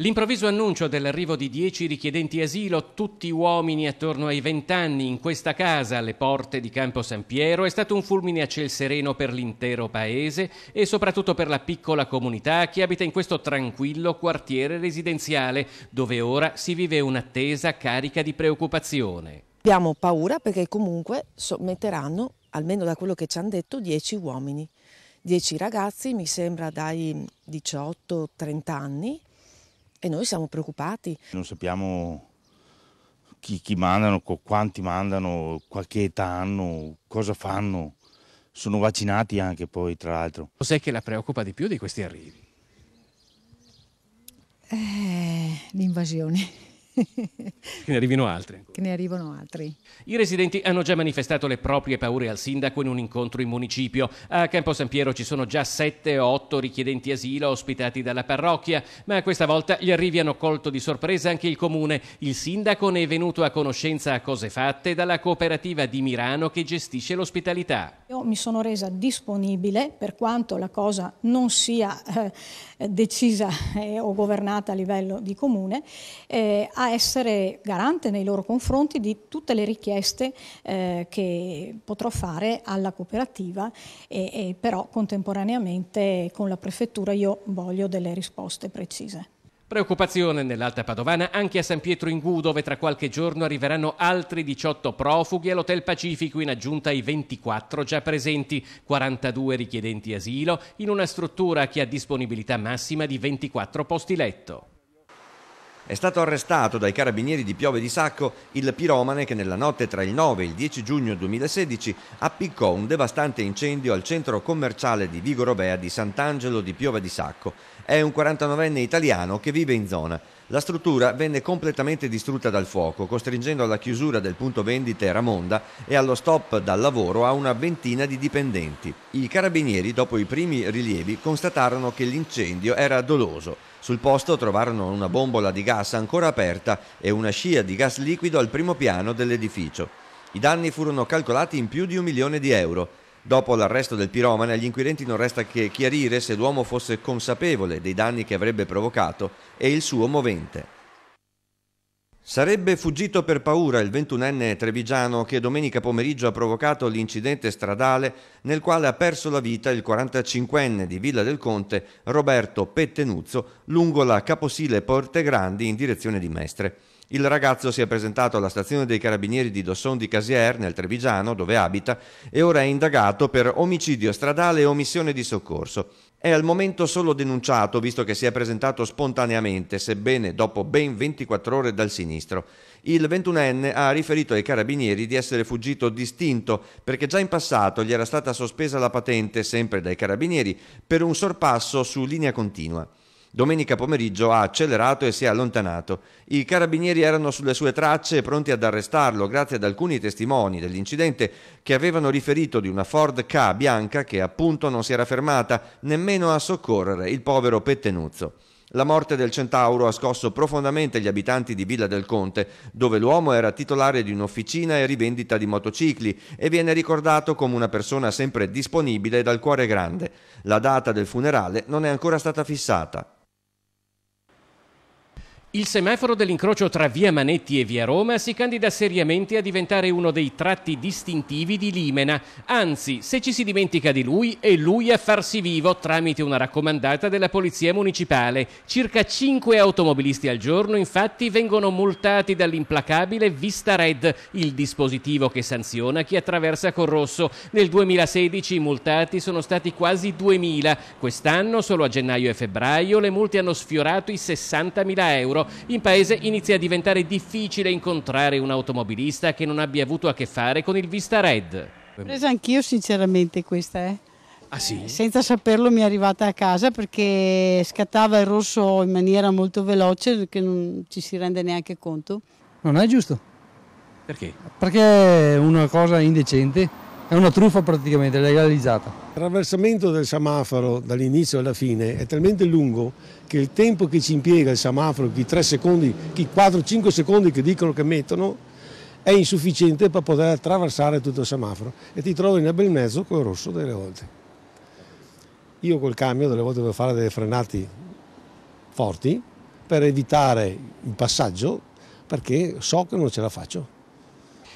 L'improvviso annuncio dell'arrivo di dieci richiedenti asilo, tutti uomini attorno ai vent'anni, in questa casa alle porte di Campo San Piero, è stato un fulmine a ciel sereno per l'intero paese e soprattutto per la piccola comunità che abita in questo tranquillo quartiere residenziale, dove ora si vive un'attesa carica di preoccupazione. Abbiamo paura perché comunque metteranno, almeno da quello che ci hanno detto, dieci uomini. Dieci ragazzi, mi sembra dai 18-30 anni, e noi siamo preoccupati. Non sappiamo chi, chi mandano, quanti mandano, qualche età hanno, cosa fanno. Sono vaccinati anche poi, tra l'altro. Cos'è che la preoccupa di più di questi arrivi? Eh, l'invasione che ne arrivino altri. Che ne arrivano altri. I residenti hanno già manifestato le proprie paure al sindaco in un incontro in municipio. A Campo San Piero ci sono già 7 o 8 richiedenti asilo ospitati dalla parrocchia, ma questa volta gli arrivi hanno colto di sorpresa anche il comune. Il sindaco ne è venuto a conoscenza a cose fatte dalla cooperativa di Mirano che gestisce l'ospitalità. Io mi sono resa disponibile per quanto la cosa non sia eh, decisa eh, o governata a livello di comune eh, a essere garante nei loro confronti di tutte le richieste eh, che potrò fare alla cooperativa e, e però contemporaneamente con la prefettura io voglio delle risposte precise. Preoccupazione nell'Alta Padovana anche a San Pietro in Gu, dove tra qualche giorno arriveranno altri 18 profughi all'Hotel Pacifico in aggiunta ai 24 già presenti, 42 richiedenti asilo, in una struttura che ha disponibilità massima di 24 posti letto. È stato arrestato dai carabinieri di Piove di Sacco il piromane che nella notte tra il 9 e il 10 giugno 2016 appiccò un devastante incendio al centro commerciale di Vigo Robea di Sant'Angelo di Piove di Sacco. È un 49enne italiano che vive in zona. La struttura venne completamente distrutta dal fuoco, costringendo alla chiusura del punto vendite Ramonda e allo stop dal lavoro a una ventina di dipendenti. I carabinieri, dopo i primi rilievi, constatarono che l'incendio era doloso sul posto trovarono una bombola di gas ancora aperta e una scia di gas liquido al primo piano dell'edificio. I danni furono calcolati in più di un milione di euro. Dopo l'arresto del piromane, agli inquirenti non resta che chiarire se l'uomo fosse consapevole dei danni che avrebbe provocato e il suo movente. Sarebbe fuggito per paura il 21enne trevigiano che domenica pomeriggio ha provocato l'incidente stradale nel quale ha perso la vita il 45enne di Villa del Conte Roberto Pettenuzzo lungo la caposile Porte Grandi in direzione di Mestre. Il ragazzo si è presentato alla stazione dei carabinieri di Dosson di Casier, nel Trevigiano, dove abita, e ora è indagato per omicidio stradale e omissione di soccorso. È al momento solo denunciato, visto che si è presentato spontaneamente, sebbene dopo ben 24 ore dal sinistro. Il 21enne ha riferito ai carabinieri di essere fuggito distinto perché già in passato gli era stata sospesa la patente, sempre dai carabinieri, per un sorpasso su linea continua. Domenica pomeriggio ha accelerato e si è allontanato. I carabinieri erano sulle sue tracce e pronti ad arrestarlo grazie ad alcuni testimoni dell'incidente che avevano riferito di una Ford K bianca che appunto non si era fermata nemmeno a soccorrere il povero pettenuzzo. La morte del centauro ha scosso profondamente gli abitanti di Villa del Conte, dove l'uomo era titolare di un'officina e rivendita di motocicli e viene ricordato come una persona sempre disponibile e dal cuore grande. La data del funerale non è ancora stata fissata. Il semaforo dell'incrocio tra via Manetti e via Roma si candida seriamente a diventare uno dei tratti distintivi di Limena, anzi se ci si dimentica di lui è lui a farsi vivo tramite una raccomandata della Polizia Municipale. Circa 5 automobilisti al giorno infatti vengono multati dall'implacabile Vista Red, il dispositivo che sanziona chi attraversa con rosso. Nel 2016 i multati sono stati quasi 2.000, quest'anno solo a gennaio e febbraio le multe hanno sfiorato i 60.000 euro euro, in paese inizia a diventare difficile incontrare un automobilista che non abbia avuto a che fare con il Vista Red. Presa anch'io sinceramente questa, eh. Ah, sì? eh, senza saperlo mi è arrivata a casa perché scattava il rosso in maniera molto veloce che non ci si rende neanche conto. Non è giusto. Perché? Perché è una cosa indecente. È una truffa praticamente legalizzata. Il traversamento del semaforo dall'inizio alla fine è talmente lungo che il tempo che ci impiega il semaforo, i 3 secondi, i 4-5 secondi che dicono che mettono, è insufficiente per poter attraversare tutto il semaforo e ti trovi nel bel mezzo col rosso delle volte. Io col camion delle volte devo fare delle frenate forti per evitare il passaggio perché so che non ce la faccio.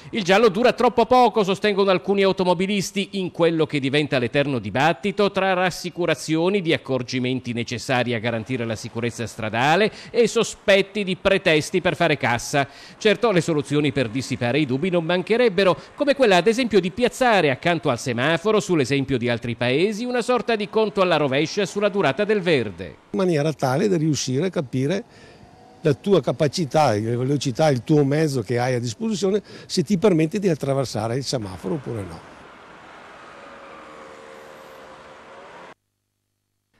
Il giallo dura troppo poco, sostengono alcuni automobilisti, in quello che diventa l'eterno dibattito tra rassicurazioni di accorgimenti necessari a garantire la sicurezza stradale e sospetti di pretesti per fare cassa. Certo, le soluzioni per dissipare i dubbi non mancherebbero, come quella ad esempio di piazzare accanto al semaforo, sull'esempio di altri paesi, una sorta di conto alla rovescia sulla durata del verde. In maniera tale da riuscire a capire la tua capacità, la velocità, il tuo mezzo che hai a disposizione se ti permette di attraversare il semaforo oppure no.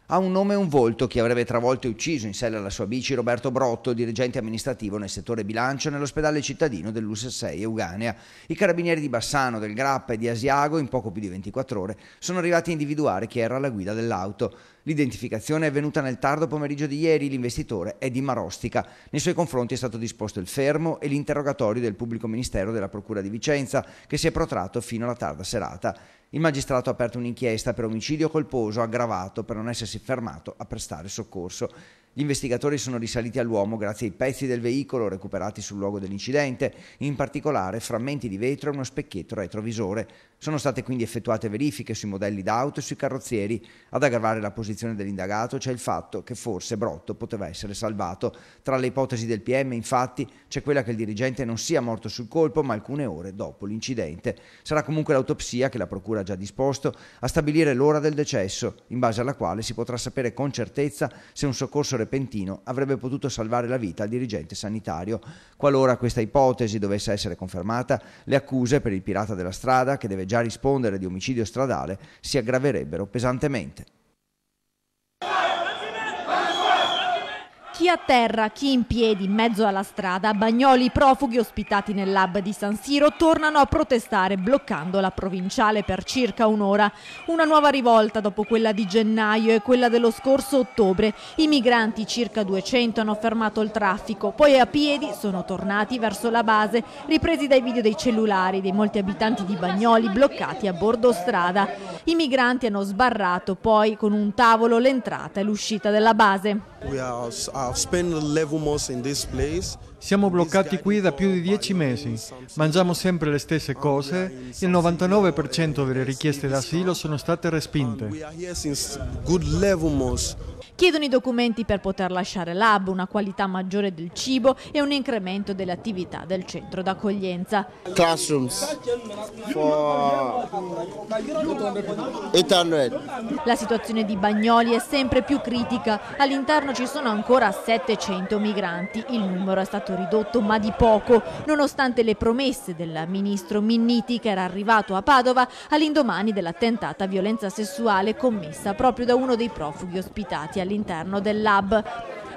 ha un nome e un volto che avrebbe travolto e ucciso in sella alla sua bici Roberto Brotto, dirigente amministrativo nel settore bilancio nell'ospedale cittadino dell'US6 Euganea. I carabinieri di Bassano, del Grappa e di Asiago, in poco più di 24 ore, sono arrivati a individuare chi era alla guida dell'auto. L'identificazione è avvenuta nel tardo pomeriggio di ieri, l'investitore è di Marostica. Nei suoi confronti è stato disposto il fermo e l'interrogatorio del pubblico ministero della Procura di Vicenza, che si è protratto fino alla tarda serata. Il magistrato ha aperto un'inchiesta per omicidio colposo aggravato per non essersi fermato a prestare soccorso. Gli investigatori sono risaliti all'uomo grazie ai pezzi del veicolo recuperati sul luogo dell'incidente, in particolare frammenti di vetro e uno specchietto retrovisore. Sono state quindi effettuate verifiche sui modelli d'auto e sui carrozzieri. Ad aggravare la posizione dell'indagato c'è il fatto che forse Brotto poteva essere salvato. Tra le ipotesi del PM, infatti, c'è quella che il dirigente non sia morto sul colpo, ma alcune ore dopo l'incidente. Sarà comunque l'autopsia che la procura ha già disposto a stabilire l'ora del decesso, in base alla quale si potrà sapere con certezza se un soccorso repentino avrebbe potuto salvare la vita al dirigente sanitario. Qualora questa ipotesi dovesse essere confermata, le accuse per il pirata della strada, che deve già rispondere di omicidio stradale, si aggraverebbero pesantemente. Chi a terra, chi in piedi, in mezzo alla strada, bagnoli profughi ospitati nel lab di San Siro tornano a protestare bloccando la provinciale per circa un'ora. Una nuova rivolta dopo quella di gennaio e quella dello scorso ottobre. I migranti, circa 200, hanno fermato il traffico, poi a piedi sono tornati verso la base, ripresi dai video dei cellulari dei molti abitanti di Bagnoli bloccati a bordo strada. I migranti hanno sbarrato poi con un tavolo l'entrata e l'uscita della base. Siamo bloccati qui da più di dieci mesi, mangiamo sempre le stesse cose, il 99% delle richieste d'asilo sono state respinte. Chiedono i documenti per poter lasciare l'hub, una qualità maggiore del cibo e un incremento delle attività del centro d'accoglienza. Classrooms for 800. La situazione di Bagnoli è sempre più critica. All'interno ci sono ancora 700 migranti. Il numero è stato ridotto ma di poco, nonostante le promesse del ministro Minniti che era arrivato a Padova all'indomani della tentata violenza sessuale commessa proprio da uno dei profughi ospitati a all'interno del lab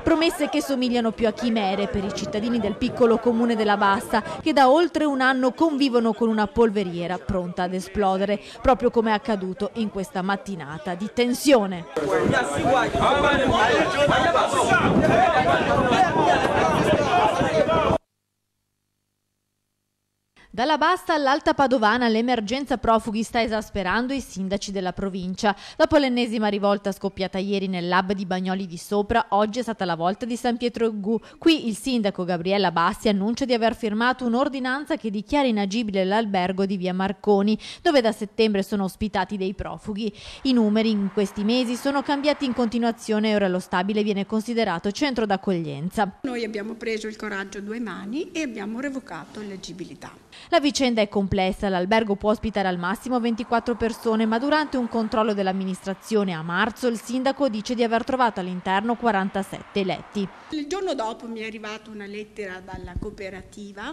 promesse che somigliano più a chimere per i cittadini del piccolo comune della Bassa che da oltre un anno convivono con una polveriera pronta ad esplodere, proprio come è accaduto in questa mattinata di tensione. Dalla Basta all'Alta Padovana l'emergenza profughi sta esasperando i sindaci della provincia. Dopo l'ennesima rivolta scoppiata ieri nel lab di Bagnoli di Sopra, oggi è stata la volta di San Pietro Gu. Qui il sindaco Gabriella Bassi annuncia di aver firmato un'ordinanza che dichiara inagibile l'albergo di via Marconi, dove da settembre sono ospitati dei profughi. I numeri in questi mesi sono cambiati in continuazione e ora lo stabile viene considerato centro d'accoglienza. Noi abbiamo preso il coraggio a due mani e abbiamo revocato l'elegibilità. La vicenda è complessa, l'albergo può ospitare al massimo 24 persone, ma durante un controllo dell'amministrazione a marzo il sindaco dice di aver trovato all'interno 47 letti. Il giorno dopo mi è arrivata una lettera dalla cooperativa,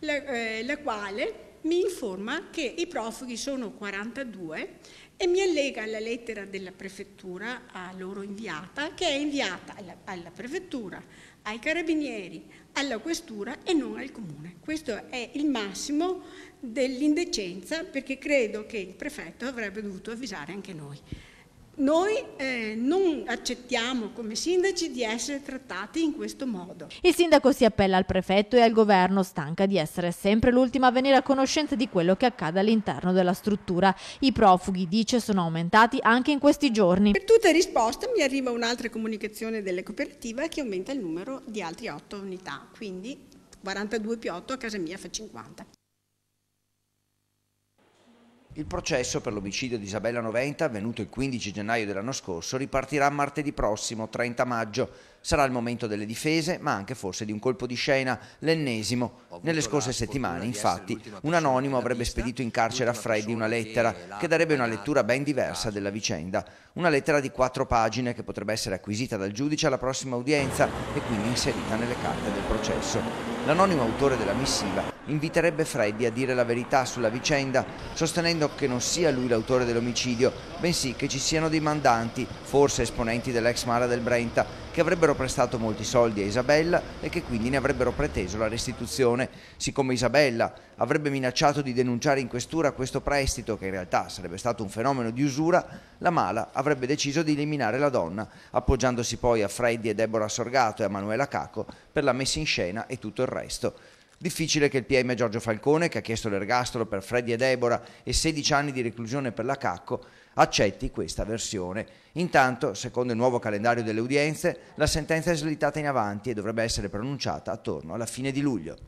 la, eh, la quale mi informa che i profughi sono 42 e mi allega la lettera della prefettura a loro inviata, che è inviata alla, alla, prefettura, ai carabinieri, alla questura e non al comune. Questo è il massimo dell'indecenza perché credo che il prefetto avrebbe dovuto avvisare anche noi. Noi eh, non accettiamo come sindaci di essere trattati in questo modo. Il sindaco si appella al prefetto e al governo, stanca di essere sempre l'ultima a venire a conoscenza di quello che accade all'interno della struttura. I profughi, dice, sono aumentati anche in questi giorni. Per tutte risposte mi arriva un'altra comunicazione delle cooperative che aumenta il numero di altre 8 unità, quindi 42 più 8 a casa mia fa 50. Il processo per l'omicidio di Isabella Noventa, avvenuto il 15 gennaio dell'anno scorso, ripartirà martedì prossimo, 30 maggio, Sarà il momento delle difese, ma anche forse di un colpo di scena, l'ennesimo. Nelle scorse settimane, infatti, un anonimo avrebbe spedito in carcere a Freddy una lettera che darebbe una lettura ben diversa della vicenda. Una lettera di quattro pagine che potrebbe essere acquisita dal giudice alla prossima udienza e quindi inserita nelle carte del processo. L'anonimo autore della missiva inviterebbe Freddy a dire la verità sulla vicenda, sostenendo che non sia lui l'autore dell'omicidio, bensì che ci siano dei mandanti, forse esponenti dell'ex Mara del Brenta, che avrebbero prestato molti soldi a Isabella e che quindi ne avrebbero preteso la restituzione. Siccome Isabella avrebbe minacciato di denunciare in questura questo prestito, che in realtà sarebbe stato un fenomeno di usura, la mala avrebbe deciso di eliminare la donna, appoggiandosi poi a Freddy e Deborah Sorgato e a Manuela Caco per la messa in scena e tutto il resto. Difficile che il PM Giorgio Falcone, che ha chiesto l'ergastolo per Freddy e Deborah e 16 anni di reclusione per la Cacco, accetti questa versione. Intanto, secondo il nuovo calendario delle udienze, la sentenza è slittata in avanti e dovrebbe essere pronunciata attorno alla fine di luglio.